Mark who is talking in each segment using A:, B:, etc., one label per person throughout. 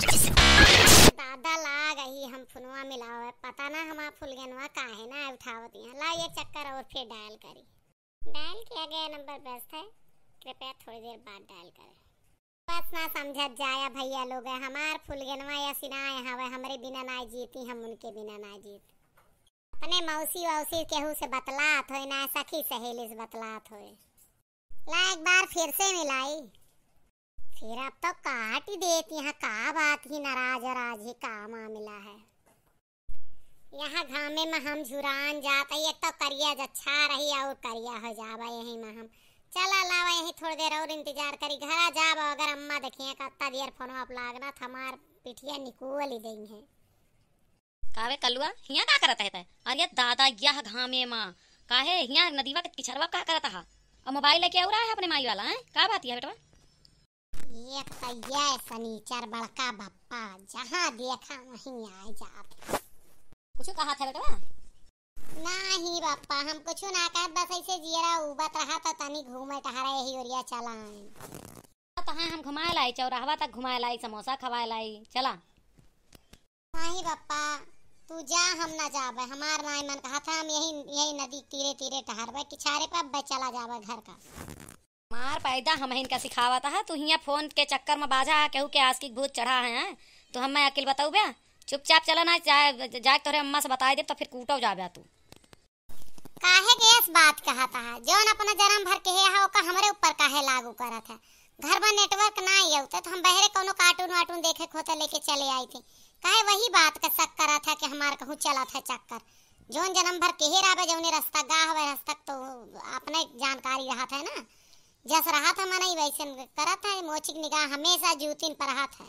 A: दादा ला गई हम फुनवा मिलाओ पता ना हमारा फुलगनवा काहे ना उठावत यहाँ ला एक चक्कर और फिर डायल करी डायल किया गया नंबर व्यस्त है कृपया थोड़ी देर बाद डायल करें बस ना समझत जाया भैया लोग है हमार फुलगनवा या सिनाए हवे हमरे बिना ना जीती हम उनके बिना ना जीत अपने मौसी वौसी केहू से बतलात हो ना सखी सहेली से बतलात हो ला एक बार फिर से मिलाई फिर अब तो काट ही देती यहाँ का बात ही नाराज राज ही का मामला है यहाँ घामे में हम झुरान जाते ये तो करिया अच्छा रही और करिया हो जावा यही में हम चल अलावा यही थोड़ी देर और इंतजार करी घर आ जाब अगर अम्मा देखिए कत्ता देर फोन आप लागना थमार पिटिया निकोल ही देंगे कावे कलुआ हिया का करता है अरे दादा यह घामे माँ काहे हिया नदीवा के पिछड़वा का करता है और मोबाइल लेके और है अपने माई वाला है का बात है बेटा एक तो ये सनीचर बड़का बप्पा जहाँ देखा वहीं आ जाता कुछ कहा था बेटवा नहीं बप्पा हम कुछ ना कहत बस ऐसे जियरा उबत रहा था तनी घूमे टहरा यही ओरिया चला हाँ, तो हाँ हम घुमाए लाई चौराहवा तक घुमाए लाई समोसा खवाए लाई चला नहीं बप्पा तू जा हम ना जाबे हमार माई मन कहा था हम यही यही नदी तीरे तीरे टहरबे कि छारे पर चला जाबे घर का मार पैदा हम इनका सिखावा था तू हिया फोन के चक्कर में बाजा केहू के आज की भूत चढ़ा है तो हम मैं अकेले बताऊ भैया चुपचाप चला ना जाए जाए तो अम्मा से बताए दे तो फिर कूटो जा बया तू काहे के इस बात कहा था जौन अपना जन्म भर के है ओका हमारे ऊपर काहे लागू करा था घर में नेटवर्क ना ही होते तो हम बहरे कोनो कार्टून वार्टून देखे खोते लेके चले आए थे काहे वही बात का शक करा था कि हमार कहूँ चला था चक्कर जौन जन्म भर के हेरा जौने रास्ता गाह तक तो अपने जानकारी रहा था ना जस रहा था मना वैसे करा था मोचिक निगाह हमेशा जूतिन पर हाथ है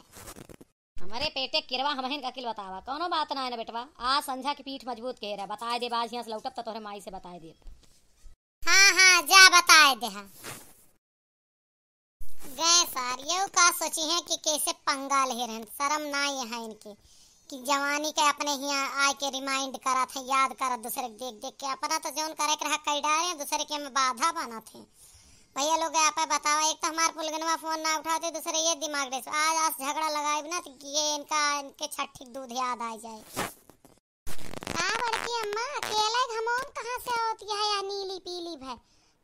A: हमारे पेटे किरवा का किल बतावा कौनो बात ना है ना बेटवा आ संझा की पीठ मजबूत के रहा बताए दे बाज यहाँ से लौटब तो तोहरे माई से बताए दे हाँ हाँ जा बताए दे हाँ गए सार ये का सोची है कि कैसे पंगा ले रहन शर्म ना ये है इनके कि जवानी के अपने ही आए के रिमाइंड करा थे याद करा दूसरे देख देख के अपना तो जोन करे के रहा कई डाले दूसरे के में बाधा बना थे भैया लोग आप बतावा एक तो हमारे पुलगनवा फोन ना उठाते दूसरे ये दिमाग दे आज आज झगड़ा लगाए ना तो ये इनका इनके छठी दूध याद आ जाए का हाँ, बड़की अम्मा अकेला घमौन कहाँ से होती है या नीली पीली भय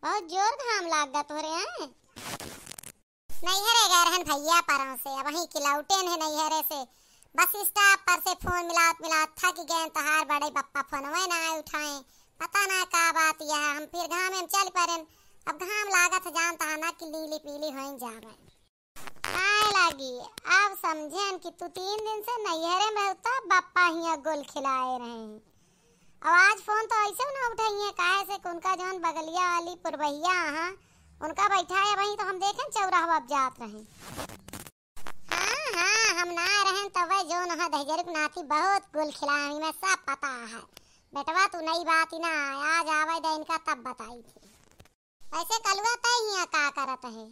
A: बहुत जोर घाम लाग गए तोरे हैं नहीं हरे गए रहन भैया पर से अब वहीं किलाउटेन है नहीं हरे से बस स्टाफ पर से फोन मिलात मिलात कि गए तो हार बड़े पप्पा फोन ना आए उठाए पता ना का बात यह हम फिर घाम में चल पड़े अब घाम लागत है जान ताना कि लीली पीली हो जावे काय लागी अब समझन कि तू तीन दिन से नैहरे में होता बप्पा ही गोल खिलाए रहे आवाज फोन तो ऐसे ना उठाइए काहे से उनका जान बगलिया वाली पुरवैया हाँ उनका बैठा है वहीं तो हम देखें चौराहा अब जात रहे हाँ हाँ हम ना रहे तो तो जो नहा दहजरुक नाती बहुत गुल खिलाई में सब पता है बेटवा तू नई बात ही ना आज आवे दे इनका तब बताई थी ऐसे कलुआ तय तो हिया का करत है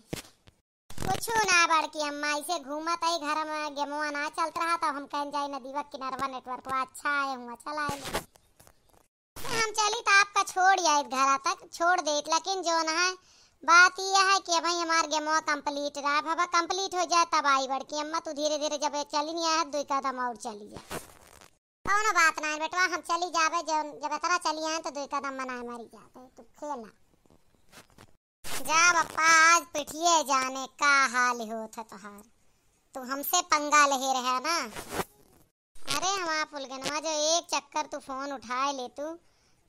A: कुछ ना बड़ की अम्मा ऐसे घूमत है घर में गेमुआ ना चलत रहा तो हम कहन जाए नदीवा किनारवा नेटवर्क अच्छा आए हुआ चला आए हम चली तो आपका छोड़ जाए घर तक छोड़ दे लेकिन जो ना है बात यह है कि भाई हमारे गेमुआ कंप्लीट रहा बाबा कंप्लीट हो जाए तब आई बड़ की अम्मा तू तो धीरे धीरे जब चली नहीं आया दो तो कदम और चली जाए कौन बात ना बेटवा हम चली जाबे जब जब तरह चली आए तो दो कदम मना हमारी जाते तू खेला जा बप्पा आज पिटिए जाने का हाल हो था तुहार तो तू तो हमसे पंगा लहे रहा ना अरे हमारा पुलगनवा जो एक चक्कर तू फोन उठाए ले तू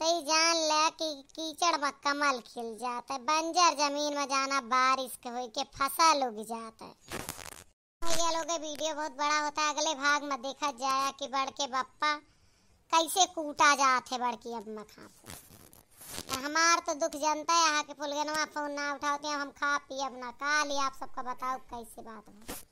A: तई तो जान ले कि कीचड़ में कमल खिल जाता है बंजर जमीन में जाना बारिश के हो के फसल उग जाता है ये लोग वीडियो बहुत बड़ा होता है अगले भाग में देखा जाया कि बड़के बप्पा कैसे कूटा जाते बड़की अब मखा तो दुख जनता है यहाँ के फुलगनवा फोन ना उठाते तो हैं हम खा पिए अपना का लिया आप सबका बताओ कैसे बात है